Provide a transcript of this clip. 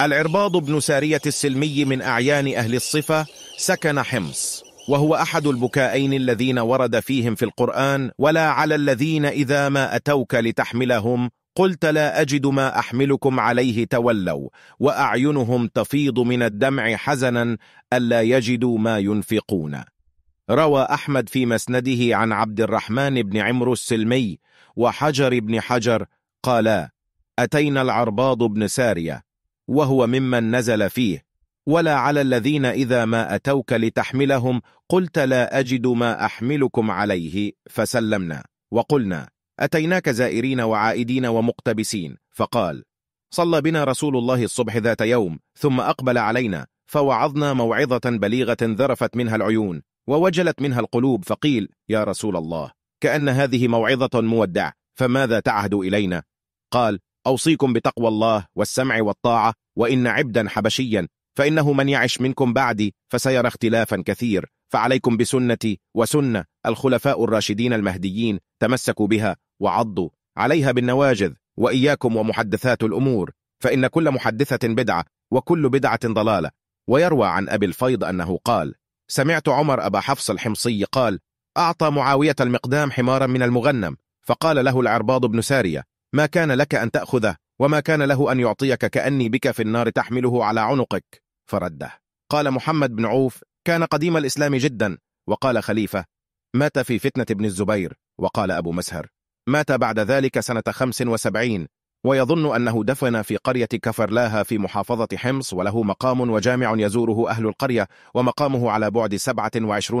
العرباض بن سارية السلمي من أعيان أهل الصفة سكن حمص وهو أحد البكائين الذين ورد فيهم في القرآن ولا على الذين إذا ما أتوك لتحملهم قلت لا أجد ما أحملكم عليه تولوا وأعينهم تفيض من الدمع حزنا ألا يجدوا ما ينفقون روى أحمد في مسنده عن عبد الرحمن بن عمرو السلمي وحجر بن حجر قالا أتينا العرباض بن سارية وهو ممن نزل فيه ولا على الذين إذا ما أتوك لتحملهم قلت لا أجد ما أحملكم عليه فسلمنا وقلنا أتيناك زائرين وعائدين ومقتبسين فقال صلى بنا رسول الله الصبح ذات يوم ثم أقبل علينا فوعظنا موعظة بليغة ذرفت منها العيون ووجلت منها القلوب فقيل يا رسول الله كأن هذه موعظة مودع فماذا تعهد إلينا؟ قال أوصيكم بتقوى الله والسمع والطاعة وإن عبدا حبشيا فإنه من يعش منكم بعدي فسيرى اختلافا كثير فعليكم بسنتي وسنة الخلفاء الراشدين المهديين تمسكوا بها وعضوا عليها بالنواجذ وإياكم ومحدثات الأمور فإن كل محدثة بدعة وكل بدعة ضلالة ويروى عن أبي الفيض أنه قال سمعت عمر أبا حفص الحمصي قال أعطى معاوية المقدام حمارا من المغنم فقال له العرباض بن سارية ما كان لك أن تأخذه وما كان له أن يعطيك كأني بك في النار تحمله على عنقك فرده قال محمد بن عوف كان قديم الإسلام جدا وقال خليفة مات في فتنة ابن الزبير وقال أبو مسهر مات بعد ذلك سنة 75 ويظن أنه دفن في قرية كفرلاها في محافظة حمص وله مقام وجامع يزوره أهل القرية ومقامه على بعد 27